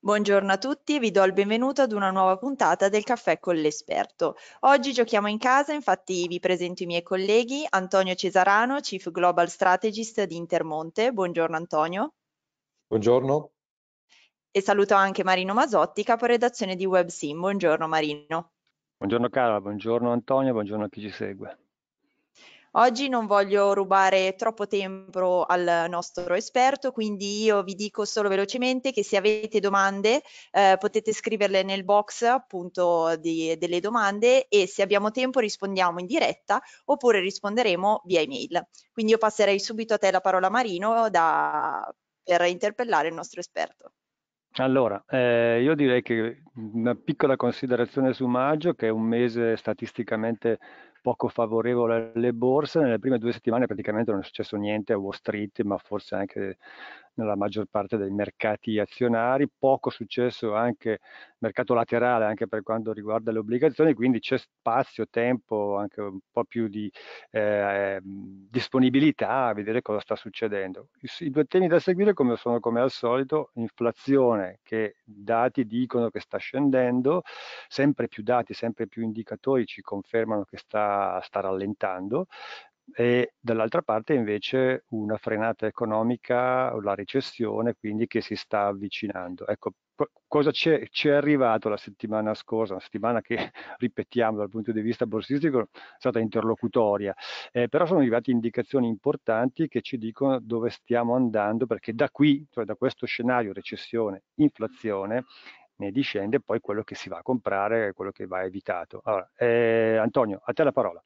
Buongiorno a tutti e vi do il benvenuto ad una nuova puntata del Caffè con l'esperto. Oggi giochiamo in casa, infatti vi presento i miei colleghi Antonio Cesarano, Chief Global Strategist di Intermonte. Buongiorno Antonio. Buongiorno. E saluto anche Marino Masotti, caporedazione di WebSim. Buongiorno Marino. Buongiorno Cara, buongiorno Antonio, buongiorno a chi ci segue. Oggi non voglio rubare troppo tempo al nostro esperto, quindi io vi dico solo velocemente che se avete domande eh, potete scriverle nel box appunto di, delle domande e se abbiamo tempo rispondiamo in diretta oppure risponderemo via email. Quindi io passerei subito a te la parola Marino da, per interpellare il nostro esperto. Allora, eh, io direi che una piccola considerazione su maggio, che è un mese statisticamente poco favorevole alle borse. Nelle prime due settimane praticamente non è successo niente a Wall Street, ma forse anche nella maggior parte dei mercati azionari, poco successo anche mercato laterale anche per quanto riguarda le obbligazioni, quindi c'è spazio, tempo, anche un po' più di eh, disponibilità a vedere cosa sta succedendo. I, I, due temi da seguire come sono come al solito, inflazione che dati dicono che sta scendendo, sempre più dati, sempre più indicatori ci confermano che sta, sta rallentando, e dall'altra parte invece una frenata economica o la recessione quindi che si sta avvicinando. Ecco, cosa ci è arrivato la settimana scorsa, una settimana che ripetiamo dal punto di vista borsistico è stata interlocutoria, eh, però sono arrivate indicazioni importanti che ci dicono dove stiamo andando perché da qui, cioè da questo scenario recessione, inflazione, ne discende poi quello che si va a comprare, quello che va evitato. Allora, eh, Antonio, a te la parola.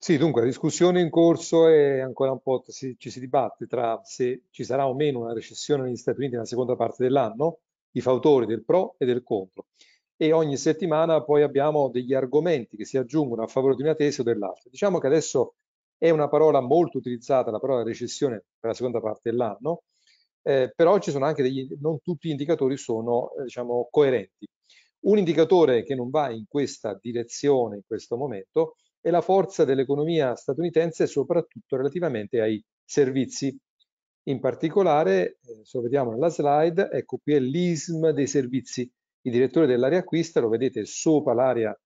Sì, dunque la discussione in corso è ancora un po', si, ci si dibatte tra se ci sarà o meno una recessione negli Stati Uniti nella seconda parte dell'anno, i fautori del pro e del contro. E ogni settimana poi abbiamo degli argomenti che si aggiungono a favore di una tesi o dell'altra. Diciamo che adesso è una parola molto utilizzata, la parola recessione per la seconda parte dell'anno, eh, però ci sono anche degli, non tutti gli indicatori sono eh, diciamo, coerenti. Un indicatore che non va in questa direzione in questo momento e la forza dell'economia statunitense soprattutto relativamente ai servizi. In particolare, eh, se lo vediamo nella slide, ecco qui è l'ISM dei servizi. Il direttore dell'area acquista lo vedete sopra l'area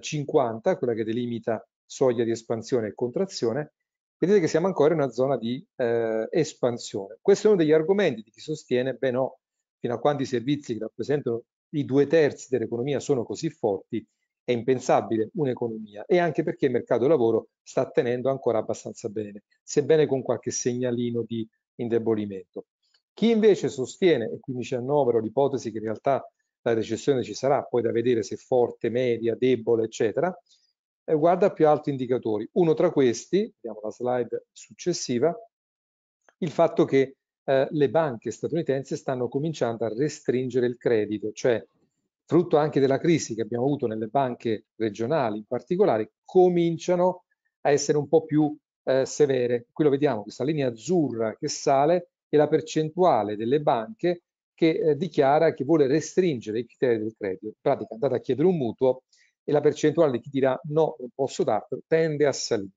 50, eh, quella che delimita soglia di espansione e contrazione, vedete che siamo ancora in una zona di eh, espansione. Questo è uno degli argomenti di chi sostiene, beh no, fino a quando i servizi che rappresentano i due terzi dell'economia sono così forti, è impensabile un'economia e anche perché il mercato lavoro sta tenendo ancora abbastanza bene, sebbene con qualche segnalino di indebolimento. Chi invece sostiene, e qui mi ci annovero l'ipotesi che in realtà la recessione ci sarà, poi da vedere se forte, media, debole, eccetera, eh, guarda più altri indicatori. Uno tra questi, vediamo la slide successiva, il fatto che eh, le banche statunitensi stanno cominciando a restringere il credito, cioè frutto anche della crisi che abbiamo avuto nelle banche regionali in particolare, cominciano a essere un po' più eh, severe. Qui lo vediamo, questa linea azzurra che sale e la percentuale delle banche che eh, dichiara che vuole restringere i criteri del credito. In pratica andate a chiedere un mutuo e la percentuale di chi dirà no, non posso darlo, tende a salire.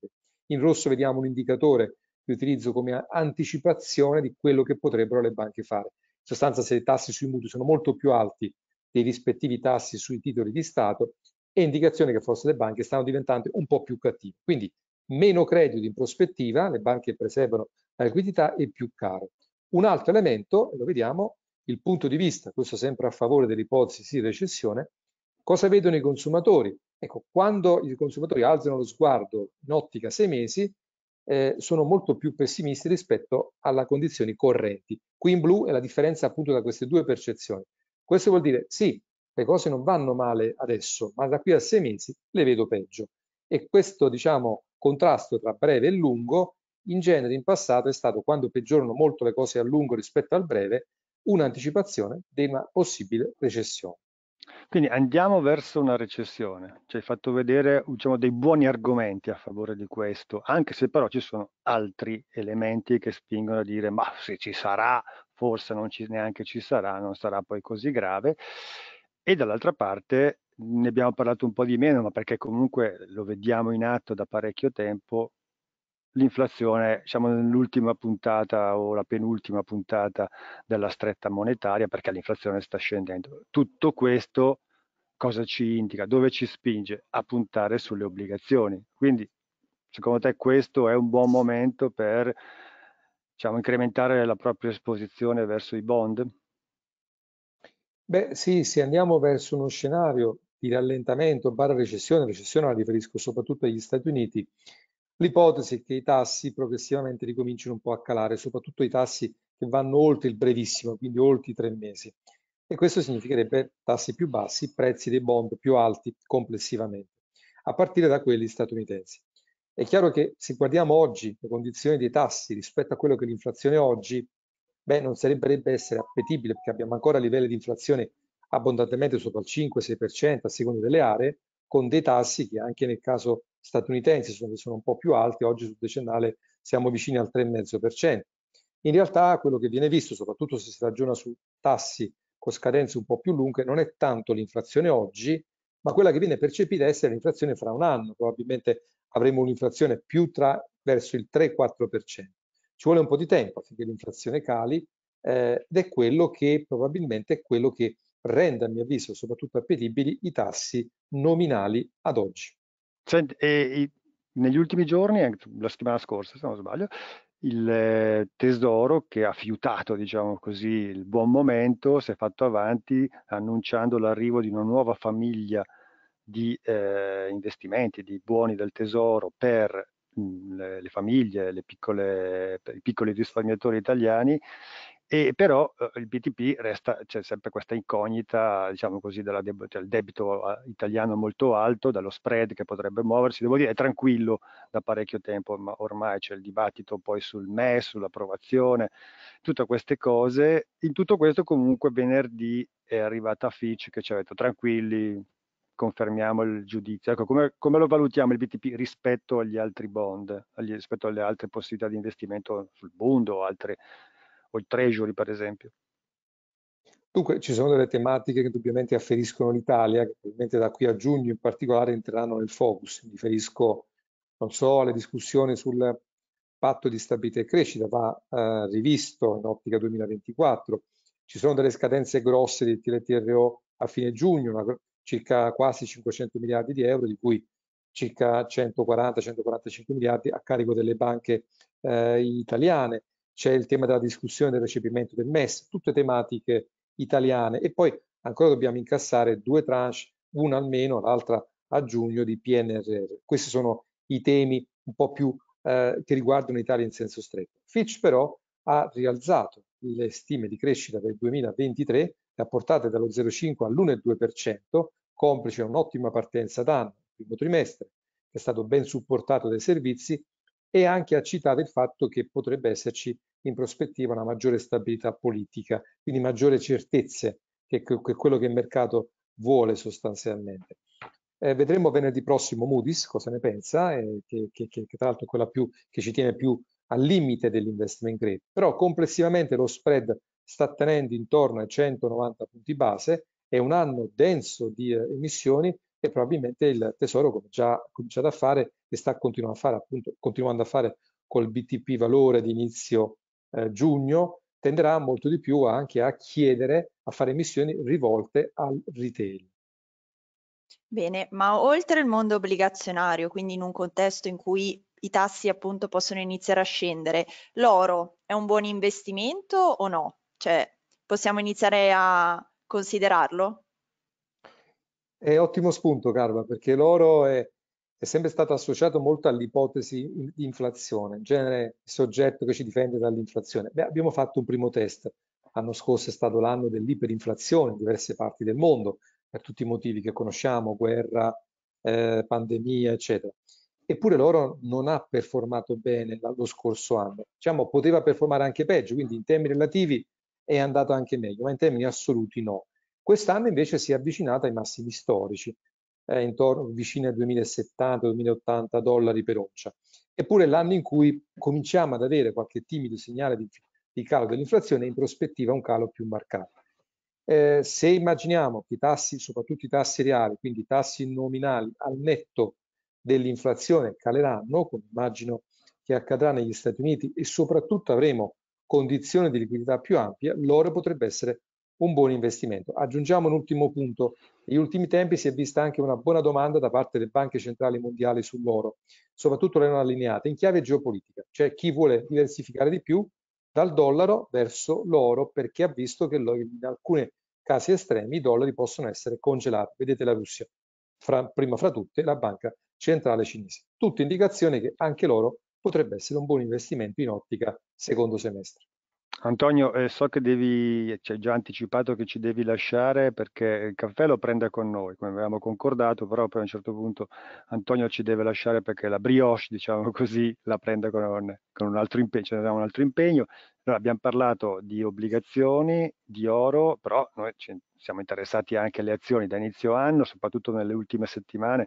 In rosso vediamo un indicatore che utilizzo come anticipazione di quello che potrebbero le banche fare. In sostanza se i tassi sui mutui sono molto più alti dei rispettivi tassi sui titoli di Stato e indicazione che forse le banche stanno diventando un po' più cattive. Quindi meno credito in prospettiva, le banche preservano la liquidità e più caro. Un altro elemento, lo vediamo, il punto di vista, questo sempre a favore dell'ipotesi di recessione, cosa vedono i consumatori? Ecco, quando i consumatori alzano lo sguardo in ottica sei mesi, eh, sono molto più pessimisti rispetto alle condizioni correnti. Qui in blu è la differenza appunto da queste due percezioni. Questo vuol dire sì, le cose non vanno male adesso, ma da qui a sei mesi le vedo peggio. E questo, diciamo, contrasto tra breve e lungo, in genere in passato è stato quando peggiorano molto le cose a lungo rispetto al breve, un'anticipazione di una possibile recessione. Quindi andiamo verso una recessione, ci hai fatto vedere diciamo, dei buoni argomenti a favore di questo, anche se però ci sono altri elementi che spingono a dire ma se ci sarà forse non ci, neanche ci sarà, non sarà poi così grave. E dall'altra parte ne abbiamo parlato un po' di meno, ma perché comunque lo vediamo in atto da parecchio tempo, l'inflazione, siamo nell'ultima puntata o la penultima puntata della stretta monetaria, perché l'inflazione sta scendendo. Tutto questo cosa ci indica? Dove ci spinge? A puntare sulle obbligazioni. Quindi, secondo te questo è un buon momento per diciamo, incrementare la propria esposizione verso i bond? Beh sì, se andiamo verso uno scenario di rallentamento barra recessione, recessione la riferisco soprattutto agli Stati Uniti, l'ipotesi è che i tassi progressivamente ricominciano un po' a calare, soprattutto i tassi che vanno oltre il brevissimo, quindi oltre i tre mesi. E questo significherebbe tassi più bassi, prezzi dei bond più alti complessivamente, a partire da quelli statunitensi. È chiaro che se guardiamo oggi le condizioni dei tassi rispetto a quello che l'inflazione oggi, beh, non sarebbe essere appetibile perché abbiamo ancora livelli di inflazione abbondantemente sopra il 5-6% a seconda delle aree, con dei tassi che anche nel caso statunitense sono, sono un po' più alti, oggi sul decennale siamo vicini al 3,5%. In realtà quello che viene visto, soprattutto se si ragiona su tassi con scadenze un po' più lunghe, non è tanto l'inflazione oggi, ma quella che viene percepita essere l'inflazione fra un anno, probabilmente avremo un'inflazione più tra, verso il 3-4%. Ci vuole un po' di tempo affinché l'inflazione cali eh, ed è quello che probabilmente è quello che rende, a mio avviso, soprattutto appetibili i tassi nominali ad oggi. Senti, e, negli ultimi giorni, la settimana scorsa se non sbaglio, il eh, Tesoro che ha fiutato diciamo così, il buon momento si è fatto avanti annunciando l'arrivo di una nuova famiglia di eh, investimenti, di buoni del tesoro per mh, mm, le, le, famiglie, le piccole, i piccoli risparmiatori italiani e però eh, il BTP resta, c'è sempre questa incognita, diciamo così, della deb- cioè debito ah, italiano molto alto, dallo spread che potrebbe muoversi, devo dire è tranquillo da parecchio tempo, ma ormai c'è il dibattito poi sul MES, sull'approvazione, tutte queste cose. In tutto questo comunque venerdì è arrivata Fitch che ci ha detto tranquilli, confermiamo il giudizio. Ecco, come, come, lo valutiamo il BTP rispetto agli altri bond, agli, rispetto alle altre possibilità di investimento sul Bund o, altre, o il treasury per esempio? Dunque ci sono delle tematiche che indubbiamente afferiscono l'Italia, che probabilmente da qui a giugno in particolare entreranno nel focus. Mi riferisco, non so, alle discussioni sul patto di stabilità e crescita, va eh, rivisto in ottica 2024. Ci sono delle scadenze grosse del TLTRO a fine giugno, una circa quasi 500 miliardi di euro, di cui circa 140-145 miliardi a carico delle banche eh, italiane. C'è il tema della discussione del recepimento del MES, tutte tematiche italiane. E poi ancora dobbiamo incassare due tranche, una almeno, l'altra a giugno di PNRR. Questi sono i temi un po' più eh, che riguardano l'Italia in senso stretto. Fitch però ha rialzato le stime di crescita del 2023 rapportate dallo 0,5 all'1,2%, complice un'ottima partenza d'anno, primo trimestre, che è stato ben supportato dai servizi e anche ha citato il fatto che potrebbe esserci in prospettiva una maggiore stabilità politica, quindi maggiore certezze che, che quello che il mercato vuole sostanzialmente. Eh, vedremo venerdì prossimo Moody's cosa ne pensa, eh, che, che, che, tra l'altro è quella più, che ci tiene più al limite dell'investment grade, però complessivamente lo spread sta tenendo intorno ai 190 punti base, è un anno denso di eh, emissioni e probabilmente il Tesoro, come già cominciato a fare e sta continuando a fare, appunto, continuando a fare col BTP valore di inizio eh, giugno, tenderà molto di più anche a chiedere, a fare emissioni rivolte al retail. Bene, ma oltre il mondo obbligazionario, quindi in un contesto in cui i tassi appunto possono iniziare a scendere, l'oro è un buon investimento o no? Cioè, possiamo iniziare a considerarlo? È ottimo spunto, Carla, perché l'oro è, è sempre stato associato molto all'ipotesi di inflazione, in genere il soggetto che ci difende dall'inflazione. abbiamo fatto un primo test, l'anno scorso è stato l'anno dell'iperinflazione in diverse parti del mondo, per tutti i motivi che conosciamo, guerra, eh, pandemia, eccetera. Eppure l'oro non ha performato bene lo scorso anno, diciamo poteva performare anche peggio, quindi in termini relativi è andato anche meglio, ma in termini assoluti no. Quest'anno invece si è avvicinata ai massimi storici, eh, intorno, vicino ai 2070-2080 dollari per oncia. Eppure l'anno in cui cominciamo ad avere qualche timido segnale di, di calo dell'inflazione, in prospettiva un calo più marcato. Eh, se immaginiamo che i tassi, soprattutto i tassi reali, quindi i tassi nominali al netto dell'inflazione caleranno, come immagino che accadrà negli Stati Uniti, e soprattutto avremo condizione di liquidità più ampia, l'oro potrebbe essere un buon investimento. Aggiungiamo un ultimo punto. Negli ultimi tempi si è vista anche una buona domanda da parte delle banche centrali mondiali sull'oro, soprattutto le non allineate, in chiave geopolitica, cioè chi vuole diversificare di più dal dollaro verso l'oro perché ha visto che in alcuni casi estremi i dollari possono essere congelati. Vedete la Russia, fra, prima fra tutte la banca centrale cinese. Tutte indicazioni che anche l'oro potrebbe essere un buon investimento in ottica secondo semestre. Antonio, eh, so che devi, ci hai già anticipato che ci devi lasciare perché il caffè lo prende con noi, come avevamo concordato, però poi a un certo punto Antonio ci deve lasciare perché la brioche, diciamo così, la prende con, con un altro impegno, ce ne un altro impegno. Allora, abbiamo parlato di obbligazioni, di oro, però noi ci siamo interessati anche alle azioni da inizio anno, soprattutto nelle ultime settimane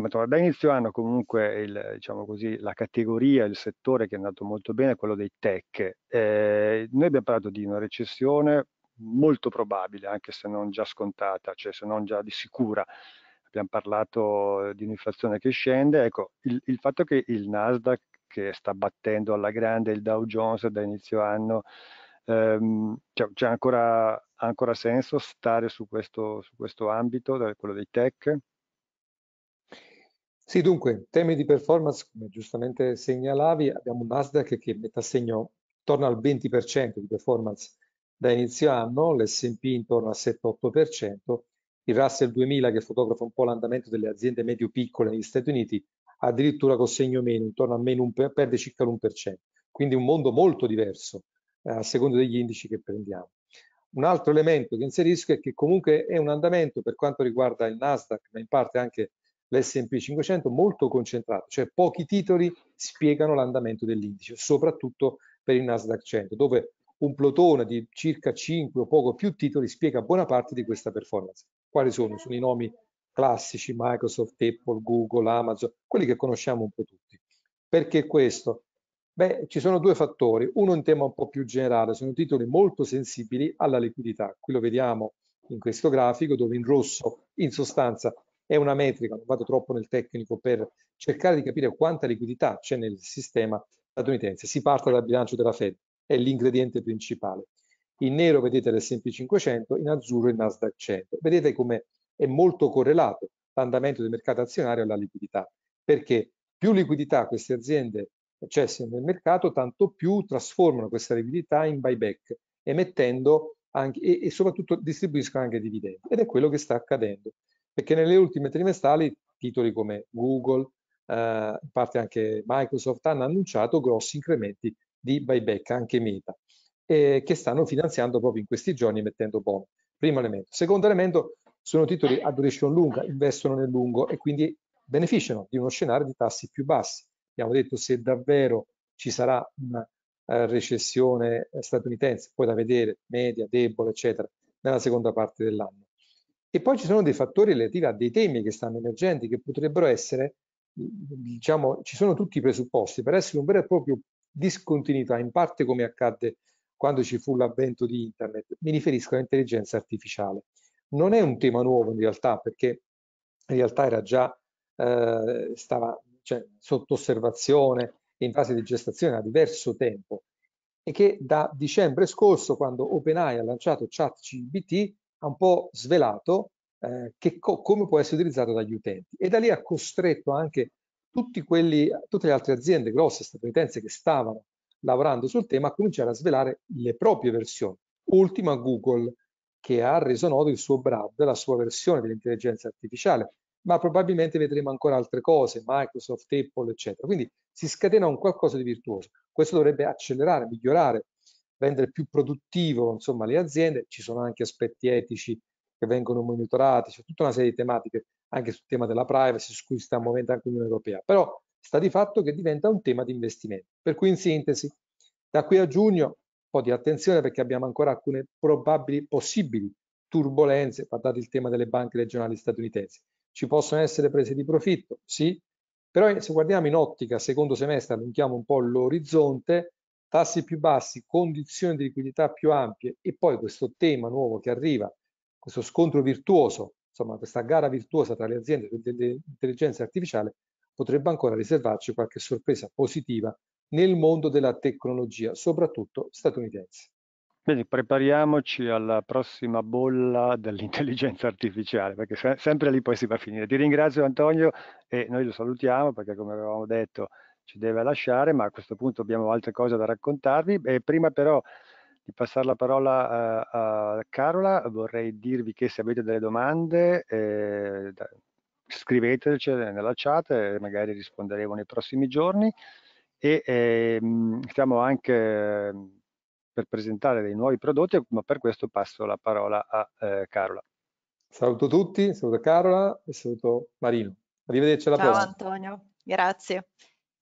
insomma, da inizio anno comunque il, diciamo così, la categoria, il settore che è andato molto bene è quello dei tech. Eh, noi abbiamo parlato di una recessione molto probabile, anche se non già scontata, cioè se non già di sicura. Abbiamo parlato di un'inflazione che scende. Ecco, il, il fatto che il Nasdaq, che sta battendo alla grande il Dow Jones da inizio anno, ehm, c'è, cioè, c'è ancora, ancora, senso stare su questo, su questo ambito, quello dei tech? Sì, dunque, in termini di performance, come giustamente segnalavi, abbiamo un Nasdaq che mette a segno intorno al 20% di performance da inizio anno, l'S&P intorno al 7-8%, il Russell 2000 che fotografa un po' l'andamento delle aziende medio-piccole negli Stati Uniti, addirittura con segno meno, intorno a meno un, perde circa l'1%, quindi un mondo molto diverso eh, a seconda degli indici che prendiamo. Un altro elemento che inserisco è che comunque è un andamento per quanto riguarda il Nasdaq, ma in parte anche l'S&P 500 molto concentrato, cioè pochi titoli spiegano l'andamento dell'indice, soprattutto per il Nasdaq 100, dove un plotone di circa 5 o poco più titoli spiega buona parte di questa performance. Quali sono? Sono i nomi classici, Microsoft, Apple, Google, Amazon, quelli che conosciamo un po' tutti. Perché questo? Beh, ci sono due fattori. Uno in tema un po' più generale, sono titoli molto sensibili alla liquidità. Qui lo vediamo in questo grafico dove in rosso in sostanza è una metrica, non vado troppo nel tecnico, per cercare di capire quanta liquidità c'è nel sistema statunitense. Si parte dal bilancio della Fed, è l'ingrediente principale. In nero vedete l'S&P 500, in azzurro il Nasdaq 100. Vedete come è molto correlato l'andamento del mercato azionario alla liquidità, perché più liquidità queste aziende cessano nel mercato, tanto più trasformano questa liquidità in buyback, emettendo anche, e, e soprattutto distribuiscono anche dividendi. Ed è quello che sta accadendo perché nelle ultime trimestrali titoli come Google, eh, in parte anche Microsoft, hanno annunciato grossi incrementi di buyback, anche Meta, eh, che stanno finanziando proprio in questi giorni mettendo bond. Primo elemento. Secondo elemento, sono titoli a duration lunga, investono nel lungo e quindi beneficiano di uno scenario di tassi più bassi. Abbiamo detto se davvero ci sarà una eh, recessione statunitense, poi da vedere, media, debole, eccetera, nella seconda parte dell'anno. E poi ci sono dei fattori relativi a dei temi che stanno emergenti, che potrebbero essere, diciamo, ci sono tutti i presupposti per essere un vero e proprio discontinuità, in parte come accadde quando ci fu l'avvento di Internet. Mi riferisco all'intelligenza artificiale. Non è un tema nuovo in realtà, perché in realtà era già eh, stava, cioè, sotto osservazione e in fase di gestazione da diverso tempo e che da dicembre scorso, quando OpenAI ha lanciato ChatGBT, ha un po' svelato eh, che co come può essere utilizzato dagli utenti e da lì ha costretto anche quelli, tutte le altre aziende grosse statunitense che stavano lavorando sul tema a cominciare a svelare le proprie versioni. Ultima Google che ha reso noto il suo brand, la sua versione dell'intelligenza artificiale, ma probabilmente vedremo ancora altre cose, Microsoft, Apple, eccetera. Quindi si scatena un qualcosa di virtuoso. Questo dovrebbe accelerare, migliorare rendere più produttivo insomma, le aziende, ci sono anche aspetti etici che vengono monitorati, c'è tutta una serie di tematiche anche sul tema della privacy su cui sta muovendo anche l'Unione Europea, però sta di fatto che diventa un tema di investimento. Per cui in sintesi, da qui a giugno un po' di attenzione perché abbiamo ancora alcune probabili, possibili turbulenze, guardate il tema delle banche regionali statunitensi. Ci possono essere prese di profitto, sì, però eh, se guardiamo in ottica secondo semestre, allunghiamo un po' l'orizzonte, tassi più bassi, condizioni di liquidità più ampie e poi questo tema nuovo che arriva, questo scontro virtuoso, insomma questa gara virtuosa tra le aziende dell'intelligenza artificiale potrebbe ancora riservarci qualche sorpresa positiva nel mondo della tecnologia, soprattutto statunitense. Quindi prepariamoci alla prossima bolla dell'intelligenza artificiale, perché se sempre lì poi si va a finire. Ti ringrazio Antonio e noi lo salutiamo perché come avevamo detto ci deve lasciare, ma a questo punto abbiamo altre cose da raccontarvi. E prima però di passare la parola a, eh, a Carola, vorrei dirvi che se avete delle domande eh, scriveteci nella chat e magari risponderemo nei prossimi giorni. E eh, stiamo anche ehm, per presentare dei nuovi prodotti, ma per questo passo la parola a eh, Carola. Saluto tutti, saluto Carola e saluto Marino. Arrivederci alla Ciao prossima. Ciao Antonio, grazie.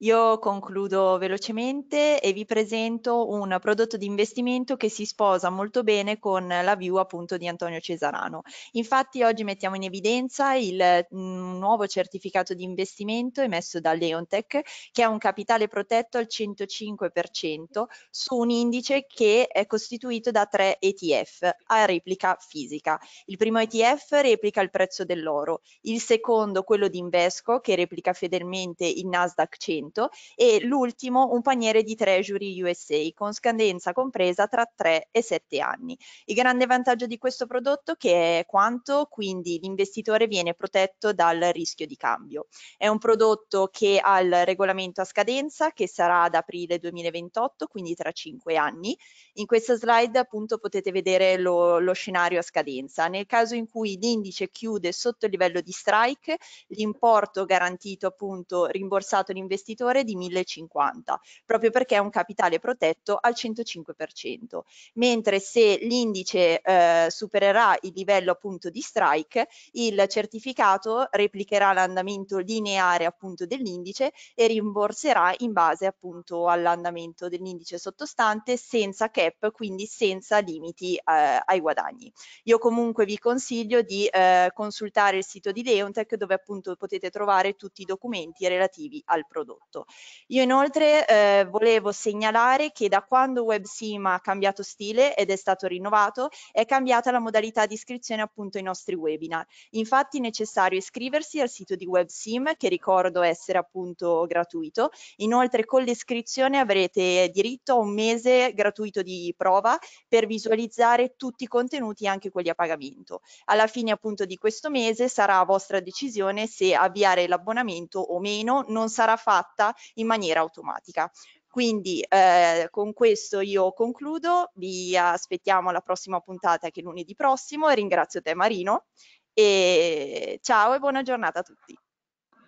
Io concludo velocemente e vi presento un prodotto di investimento che si sposa molto bene con la view appunto di Antonio Cesarano. Infatti oggi mettiamo in evidenza il mm, nuovo certificato di investimento emesso da Leontech che ha un capitale protetto al 105% su un indice che è costituito da tre ETF a replica fisica. Il primo ETF replica il prezzo dell'oro, il secondo quello di Invesco che replica fedelmente il Nasdaq 100 appunto, e l'ultimo un paniere di Treasury USA con scadenza compresa tra 3 e 7 anni. Il grande vantaggio di questo prodotto che è quanto quindi l'investitore viene protetto dal rischio di cambio. È un prodotto che ha il regolamento a scadenza che sarà ad aprile 2028, quindi tra 5 anni. In questa slide appunto potete vedere lo, lo scenario a scadenza. Nel caso in cui l'indice chiude sotto il livello di strike, l'importo garantito appunto rimborsato all'investitore debitore di 1050, proprio perché è un capitale protetto al 105%, mentre se l'indice eh, supererà il livello appunto di strike, il certificato replicherà l'andamento lineare appunto dell'indice e rimborserà in base appunto all'andamento dell'indice sottostante senza cap, quindi senza limiti eh, ai guadagni. Io comunque vi consiglio di eh, consultare il sito di Leontech dove appunto potete trovare tutti i documenti relativi al prodotto prodotto. Io inoltre eh, volevo segnalare che da quando WebSIM ha cambiato stile ed è stato rinnovato, è cambiata la modalità di iscrizione appunto ai nostri webinar. Infatti è necessario iscriversi al sito di WebSIM, che ricordo essere appunto gratuito. Inoltre con l'iscrizione avrete diritto a un mese gratuito di prova per visualizzare tutti i contenuti, anche quelli a pagamento. Alla fine appunto di questo mese sarà a vostra decisione se avviare l'abbonamento o meno, non sarà fatto fatta in maniera automatica. Quindi eh, con questo io concludo, vi aspettiamo alla prossima puntata che è lunedì prossimo e ringrazio te Marino e ciao e buona giornata a tutti.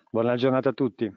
Buona giornata a tutti.